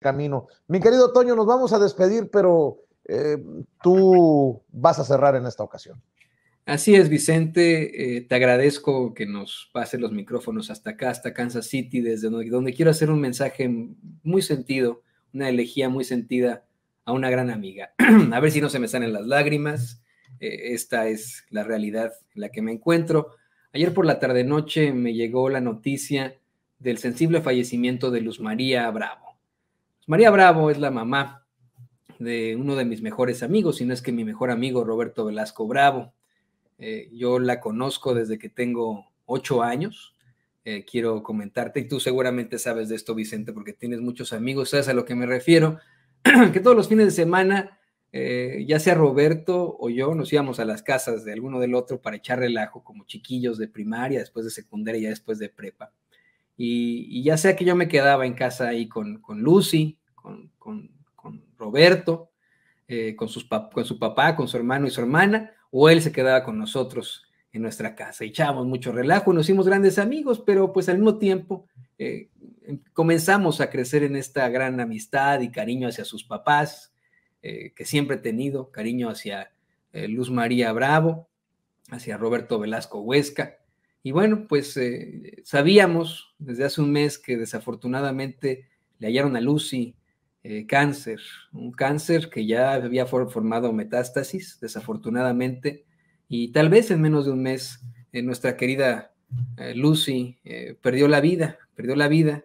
camino. Mi querido Toño, nos vamos a despedir, pero eh, tú vas a cerrar en esta ocasión. Así es, Vicente. Eh, te agradezco que nos pasen los micrófonos hasta acá, hasta Kansas City, desde donde, quiero hacer un mensaje muy sentido, una elegía muy sentida a una gran amiga. a ver si no se me salen las lágrimas. Eh, esta es la realidad en la que me encuentro. Ayer por la tarde-noche me llegó la noticia del sensible fallecimiento de Luz María Bravo María Bravo es la mamá de uno de mis mejores amigos, si no es que mi mejor amigo Roberto Velasco Bravo. Eh, yo la conozco desde que tengo ocho años. Eh, quiero comentarte, y tú seguramente sabes de esto, Vicente, porque tienes muchos amigos, sabes a lo que me refiero, que todos los fines de semana, eh, ya sea Roberto o yo, nos íbamos a las casas de alguno del otro para echar relajo como chiquillos de primaria, después de secundaria y después de prepa. Y, ya sea que yo me quedaba en casa ahí con, Lucy, con, con, Roberto, eh, con, sus con su papá, con su hermano y su hermana, o él se quedaba con nosotros en nuestra casa. Echábamos mucho relajo, nos hicimos grandes amigos, pero pues al mismo tiempo eh, comenzamos a crecer en esta gran amistad y cariño hacia sus papás, eh, que siempre he tenido, cariño hacia Luz María Bravo, hacia Roberto Velasco Huesca, y bueno, pues eh, sabíamos desde hace un mes que desafortunadamente le hallaron a Lucy eh, cáncer, un cáncer que ya había formado metástasis, desafortunadamente, y tal vez en menos de un mes eh, nuestra querida Lucy perdió la vida, perdió la vida,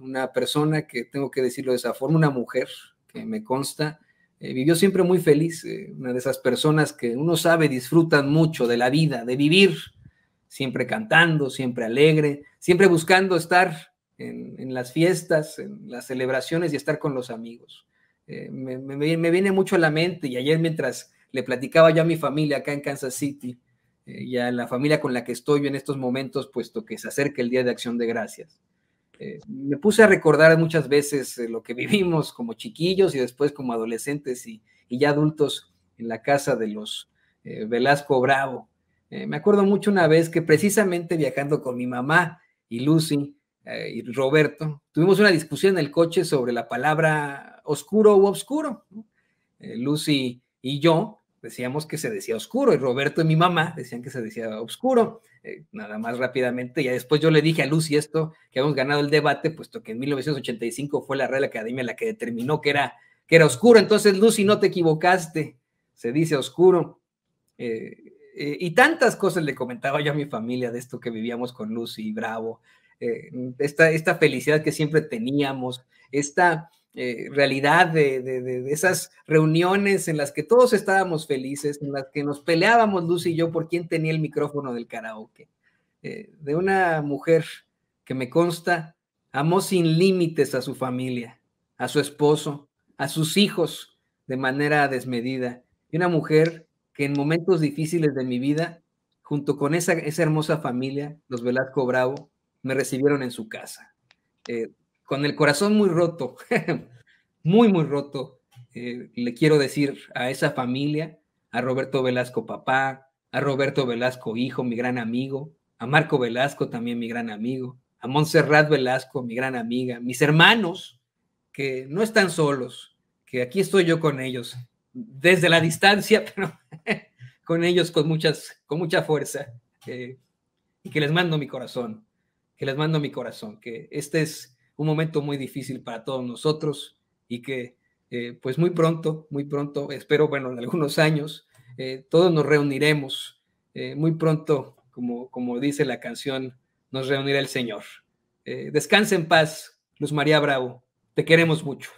una persona que tengo que decirlo de esa forma, una mujer que me consta, vivió siempre muy feliz, una de esas personas que uno sabe disfrutan mucho de la vida, de vivir siempre cantando, siempre alegre, siempre buscando estar en, las fiestas, en las celebraciones y estar con los amigos. Eh, me, viene mucho a la mente y ayer mientras le platicaba yo a mi familia acá en Kansas City eh, y a la familia con la que estoy yo en estos momentos, puesto que se acerca el Día de Acción de Gracias. Eh, me puse a recordar muchas veces lo que vivimos como chiquillos y después como adolescentes y ya adultos en la casa de los Velasco Bravo, eh, me acuerdo mucho una vez que precisamente viajando con mi mamá y Lucy eh, y Roberto, tuvimos una discusión en el coche sobre la palabra oscuro u obscuro. Eh, Lucy y yo decíamos que se decía oscuro y Roberto y mi mamá decían que se decía oscuro. nada más rápidamente, Y después yo le dije a Lucy esto, que hemos ganado el debate, puesto que en 1985 fue la Real Academia la que determinó que era, que era oscuro. Entonces, Lucy, no te equivocaste, se dice oscuro. Eh, y tantas cosas le comentaba yo a mi familia de esto que vivíamos con Lucy Bravo, eh, esta, felicidad que siempre teníamos, esta eh, realidad de, de, esas reuniones en las que todos estábamos felices, en las que nos peleábamos Lucy y yo por quién tenía el micrófono del karaoke, de una mujer que me consta amó sin límites a su familia, a su esposo, a sus hijos de manera desmedida, y una mujer que en momentos difíciles de mi vida, junto con esa, esa hermosa familia, los Velasco Bravo, me recibieron en su casa. Eh, con el corazón muy roto, muy, muy roto, eh, le quiero decir a esa familia, a Roberto Velasco papá, a Roberto Velasco hijo, mi gran amigo, a Marco Velasco también mi gran amigo, a Montserrat Velasco, mi gran amiga, mis hermanos, que no están solos, que aquí estoy yo con ellos, desde la distancia, pero con ellos con, muchas, con mucha fuerza. Eh, y que les mando mi corazón, que les mando mi corazón, que este es un momento muy difícil para todos nosotros y que eh, pues muy pronto, muy pronto, espero, bueno, en algunos años, eh, todos nos reuniremos, muy pronto, como, como dice la canción, nos reunirá el Señor. descansa en paz, Luz María Bravo, te queremos mucho.